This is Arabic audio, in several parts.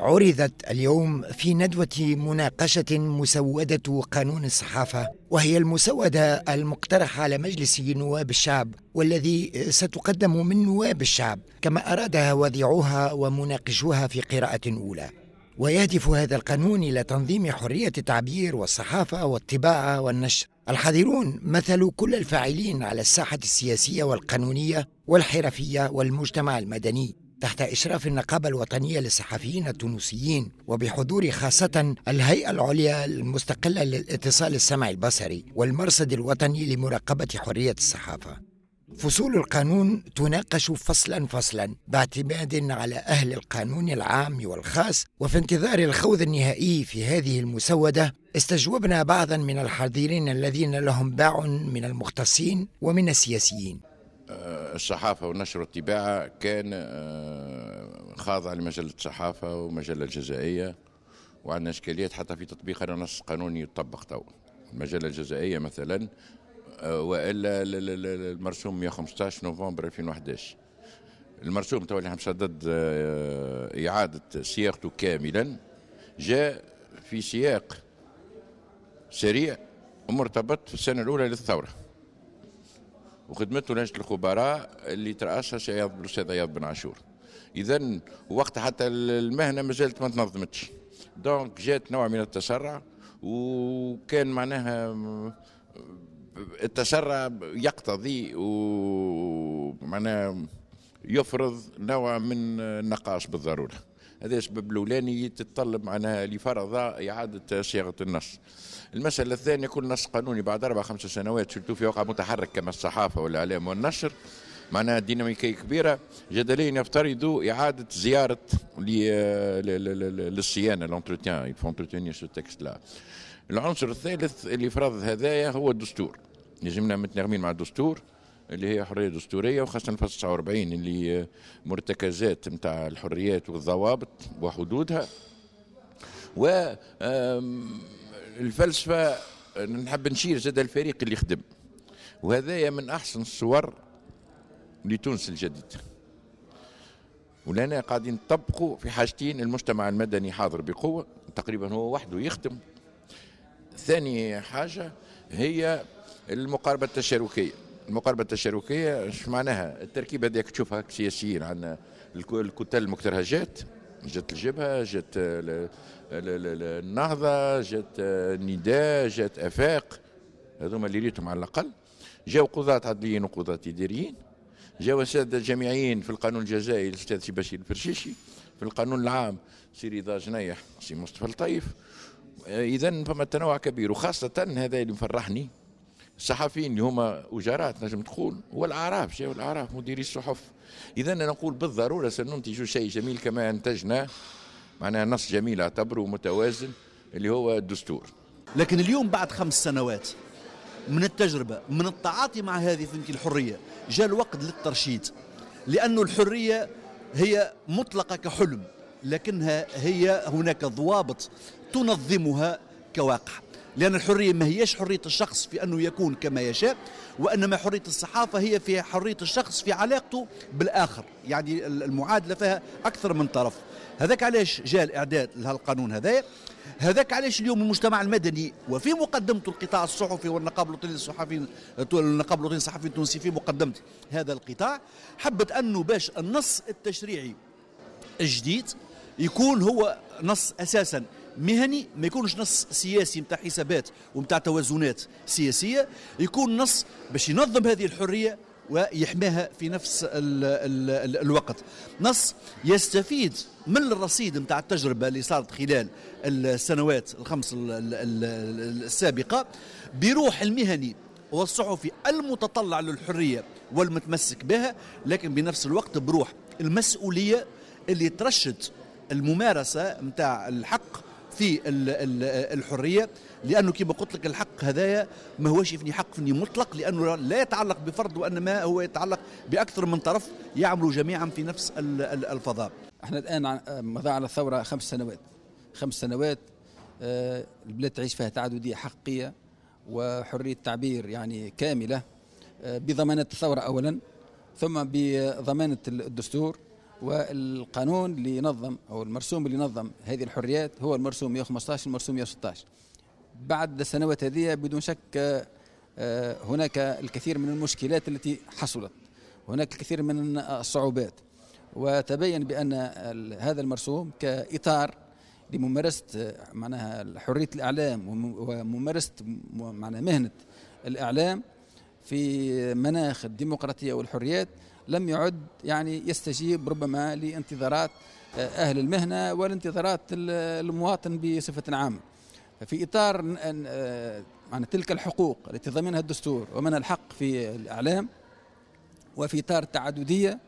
عرضت اليوم في ندوة مناقشة مسودة قانون الصحافة وهي المسودة المقترحة على مجلس نواب الشعب والذي ستقدم من نواب الشعب كما أرادها وضيعوها ومناقشوها في قراءة أولى ويهدف هذا القانون إلى تنظيم حرية التعبير والصحافة والطباعة والنشر الحاضرون مثلوا كل الفاعلين على الساحة السياسية والقانونية والحرفية والمجتمع المدني تحت إشراف النقابة الوطنية للصحفيين التونسيين وبحضور خاصة الهيئة العليا المستقلة للاتصال السمعي البصري والمرصد الوطني لمراقبة حرية الصحافة فصول القانون تناقش فصلا فصلا باعتماد على أهل القانون العام والخاص وفي انتظار الخوض النهائي في هذه المسودة استجوبنا بعضا من الحاضرين الذين لهم باع من المختصين ومن السياسيين آه، الصحافه ونشر الطباعه كان آه، خاضع لمجله الصحافه ومجله الجزائيه وعندنا اشكاليات حتى في تطبيق هذا النص قانوني يطبق تو المجله الجزائيه مثلا آه، والا المرسوم 115 نوفمبر 2011 المرسوم تو اللي مسدد اعاده صياغته كاملا جاء في سياق سريع ومرتبط في السنه الاولى للثوره وخدمته لجنه الخبراء اللي ترأسها سياض الاستاذ عياض بن عاشور اذا وقت حتى المهنه ما زالت ما تنظمتش دونك جات نوع من التسرع وكان معناها التسرع يقتضي ومعناها يفرض نوع من النقاش بالضروره هذا السبب الاولاني تتطلب معناها لفرض اعاده صياغه النص. المساله الثانيه كل نص قانوني بعد اربع خمس سنوات سيرتو في وقع متحرك كما الصحافه والاعلام والنشر معناها ديناميكيه كبيره جدليا يفترضوا اعاده زياره للصيانه لونتروتيان يفون سو تكست لا العنصر الثالث اللي فرض هذايا هو الدستور لازمنا متناغمين مع الدستور اللي هي حريه دستوريه وخاصه في 49 اللي مرتكزات نتاع الحريات والضوابط وحدودها و الفلسفه نحب نشير زاد الفريق اللي خدم وهذايا من احسن الصور لتونس الجديده ولنا قاعدين نطبقوا في حاجتين المجتمع المدني حاضر بقوه تقريبا هو وحده يخدم ثاني حاجه هي المقاربه التشاركيه المقاربه التشاركيه ايش معناها التركيبه هذيك تشوفها سياسيين عندنا الكتل المكترهجات جت الجبهه جت النهضه جت النداء جت افاق هذوما اللي ريتهم على الاقل جاو قضاة عدليين وقضاة إداريين جاو السادة الجامعيين في القانون الجزائري الأستاذ سي بشير الفرشيشي في القانون العام سي رضا جنيح سي مصطفى الطيف إذا فما تنوع كبير وخاصة هذا اللي مفرحني الصحفيين اللي هما وزراء نجم تقول والاعراف شيء الاعراف مديري الصحف اذا انا نقول بالضروره سننتج شيء جميل كما انتجنا معناها نص جميل اعتبره متوازن اللي هو الدستور لكن اليوم بعد خمس سنوات من التجربه من التعاطي مع هذه فهمتي الحريه جاء الوقت للترشيد لأن الحريه هي مطلقه كحلم لكنها هي هناك ضوابط تنظمها كواقع لأن الحرية ما هيش حرية الشخص في أنه يكون كما يشاء وإنما حرية الصحافة هي في حرية الشخص في علاقته بالآخر يعني المعادلة فيها أكثر من طرف هذاك علاش جاء الإعداد لهالقانون هذايا هذاك علاش اليوم المجتمع المدني وفي مقدمته القطاع الصحفي والنقابه الوطنيه للصحفيين النقابه الوطنيه للصحفيين التونسي في مقدمة هذا القطاع حبت انه باش النص التشريعي الجديد يكون هو نص اساسا مهني ما يكونش نص سياسي نتاع حسابات ونتاع توازنات سياسيه يكون نص باش ينظم هذه الحريه ويحماها في نفس الـ الـ الـ الوقت نص يستفيد من الرصيد نتاع التجربه اللي صارت خلال السنوات الخمس السابقه بروح المهني والصحفي المتطلع للحريه والمتمسك بها لكن بنفس الوقت بروح المسؤوليه اللي ترشد الممارسه نتاع الحق في الحريه لانه كما قلت لك الحق هذايا ما هوش يفني حق فني مطلق لانه لا يتعلق بفرد وانما هو يتعلق باكثر من طرف يعملوا جميعا في نفس الفضاء. احنا الان مضى على الثوره خمس سنوات خمس سنوات آه، البلاد تعيش فيها تعدديه حقيقيه وحريه تعبير يعني كامله آه، بضمانات الثوره اولا ثم بضمانه الدستور والقانون اللي نظم او المرسوم اللي نظم هذه الحريات هو المرسوم 115 المرسوم 116 بعد السنوات هذه بدون شك آه، هناك الكثير من المشكلات التي حصلت هناك الكثير من الصعوبات وتبين بان هذا المرسوم كاطار لممارسه معناها حريه الاعلام وممارسه معناها مهنه الاعلام في مناخ الديمقراطيه والحريات لم يعد يعني يستجيب ربما لانتظارات آه، أهل المهنة والانتظارات المواطن بصفة عامة في إطار يعني تلك الحقوق التي ضمنها الدستور ومن الحق في الإعلام وفي إطار التعددية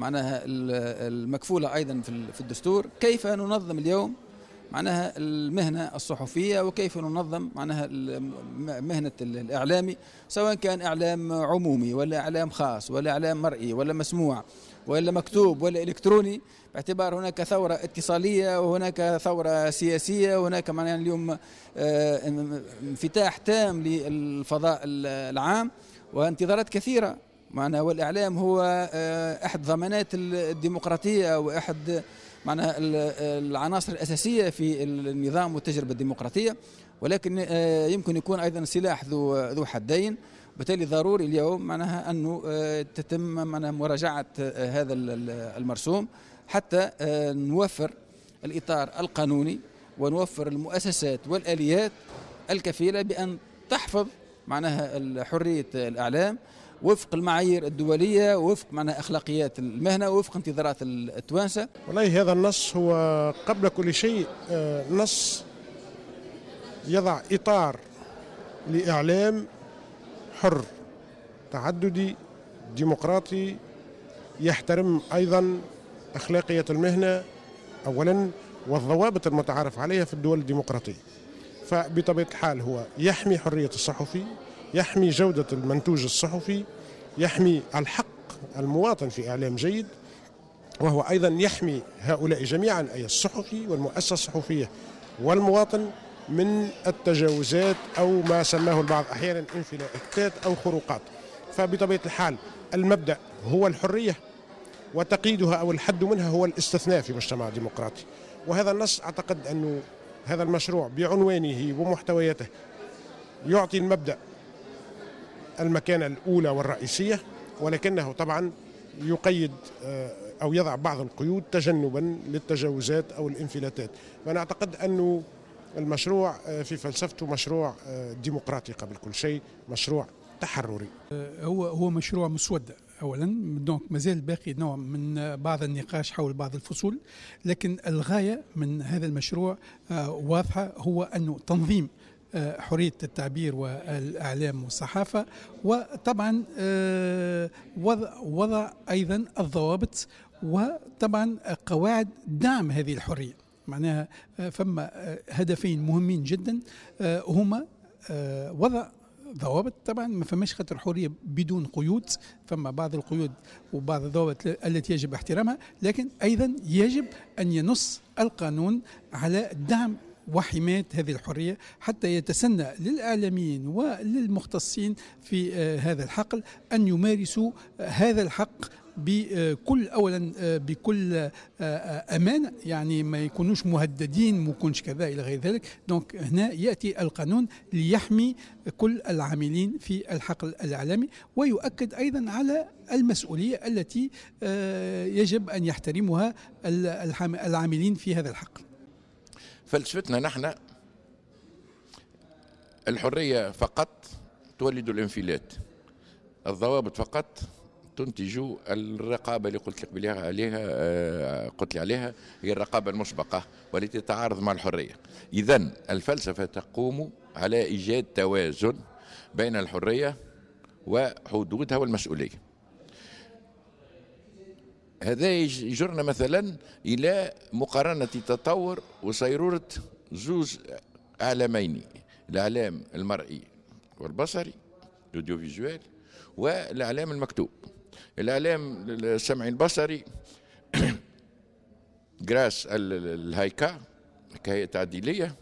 معناها المكفولة أيضا في الدستور كيف ننظم اليوم معناها المهنة الصحفية وكيف ننظم معناها مهنة الإعلامي سواء كان إعلام عمومي ولا إعلام خاص ولا إعلام مرئي ولا مسموع ولا مكتوب ولا إلكتروني باعتبار هناك ثورة اتصالية وهناك ثورة سياسية وهناك معناها اليوم آه، انفتاح تام للفضاء العام وانتظارات كثيرة معناها والإعلام هو آه، أحد ضمانات الديمقراطية وأحد معنا العناصر الأساسية في النظام والتجربة الديمقراطية ولكن آه، يمكن يكون أيضا سلاح ذو ذو حدين بالتالي ضروري اليوم معناها أنه آه، تتم معناها مراجعة آه، هذا المرسوم حتى نوفر الإطار القانوني ونوفر المؤسسات والآليات الكفيلة بأن تحفظ معناها حرية الإعلام وفق المعايير الدوليه وفق معناها اخلاقيات المهنه وفق انتظارات التوانسه والله هذا النص هو قبل كل شيء آه، نص يضع اطار لاعلام حر تعددي ديمقراطي يحترم ايضا اخلاقيه المهنه اولا والضوابط المتعارف عليها في الدول الديمقراطيه فبطبيعه الحال هو يحمي حريه الصحفي يحمي جودة المنتوج الصحفي يحمي الحق المواطن في إعلام جيد وهو أيضا يحمي هؤلاء جميعا أي الصحفي والمؤسسة الصحفية والمواطن من التجاوزات أو ما سماه البعض أحيانا انفلاتات أو خروقات فبطبيعة الحال المبدأ هو الحرية وتقييدها أو الحد منها هو الاستثناء في مجتمع ديمقراطي وهذا النص أعتقد أنه هذا المشروع بعنوانه ومحتوياته يعطي المبدأ المكانة الأولى والرئيسية ولكنه طبعا يقيد آه، أو يضع بعض القيود تجنبا للتجاوزات أو الانفلاتات فأنا أعتقد أنه المشروع آه، في فلسفته مشروع آه، ديمقراطي قبل كل شيء مشروع تحرري هو هو مشروع مسودة اولا دونك مازال باقي نوع من بعض النقاش حول بعض الفصول لكن الغايه من هذا المشروع واضحه هو انه تنظيم حرية التعبير والإعلام والصحافة وطبعا آه، وضع, وضع أيضا الضوابط وطبعا قواعد دعم هذه الحرية معناها آه، فما آه، هدفين مهمين جدا هما وضع ضوابط طبعا ما فماش خاطر حريه بدون قيود فما بعض القيود وبعض الضوابط التي يجب احترامها لكن ايضا يجب ان ينص القانون على دعم وحماية هذه الحرية حتى يتسنى للإعلاميين وللمختصين في آه، هذا الحقل أن يمارسوا آه، هذا الحق بكل اولا آه، بكل امانه يعني ما يكونوش مهددين ما يكونش كذا الى غير ذلك دونك هنا ياتي القانون ليحمي كل العاملين في الحقل الاعلامي ويؤكد ايضا على المسؤوليه التي يجب ان يحترمها العاملين في هذا الحقل فلسفتنا نحن الحرية فقط تولد الانفلات الضوابط فقط تنتج الرقابه اللي قلت لك عليها عليها آه، قلت لي عليها هي الرقابه المسبقه والتي تتعارض مع الحريه اذا الفلسفه تقوم على ايجاد توازن بين الحريه وحدودها والمسؤوليه هذا يجرنا مثلا الى مقارنه تطور وصيروره زوج عالمين الاعلام المرئي والبصري الاوديو فيزوال والاعلام المكتوب الاعلام السمعي البصري جراس الهيكا كهيئه تعديليه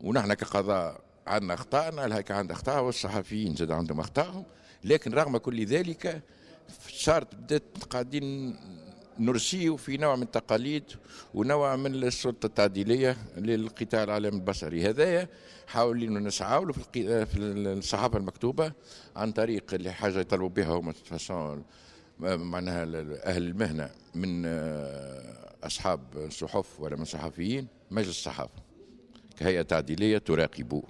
ونحن كقضاء عندنا اخطائنا الهيكا عندها اخطاء والصحفيين زاد عندهم اخطائهم لكن رغم كل ذلك في الشارت بدات قاعدين نرسيو في نوع من التقاليد ونوع من السلطه التعديليه للقطاع العالم البصري هذايا حاولين نسعاو في الصحافه المكتوبه عن طريق اللي حاجه يطلبوا بها هما معناها اهل المهنه من اصحاب صحف ولا من صحفيين مجلس الصحافه كهيئه تعديليه تراقب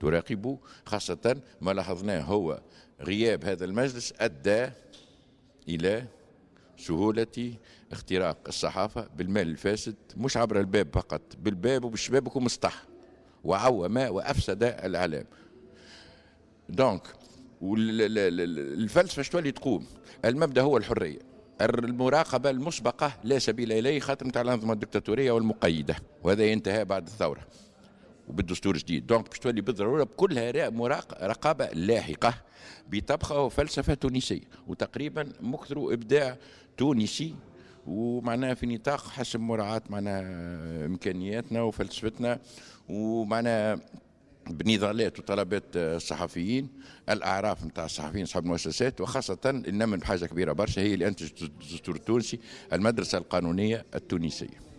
تراقب خاصه ما لاحظناه هو غياب هذا المجلس ادى إلى سهولة اختراق الصحافة بالمال الفاسد مش عبر الباب فقط بالباب وبالشبابك ومسطح وعوم وأفسد الإعلام دونك والفلسفة شتولي تقوم المبدأ هو الحرية المراقبة المسبقة لا سبيل إليه خاطر تاع الأنظمة الدكتاتورية والمقيدة وهذا ينتهى بعد الثورة وبالدستور الجديد دونك باش تولي بالضروره بكلها رقابه لاحقه بطبخه وفلسفه تونسيه وتقريبا مكثر ابداع تونسي ومعناها في نطاق حسب مراعاه معناها امكانياتنا وفلسفتنا ومعناها بنضالات وطلبات الصحفيين الاعراف نتاع الصحفيين اصحاب المؤسسات وخاصه انما بحاجه كبيره برشا هي اللي انتجت الدستور التونسي المدرسه القانونيه التونسيه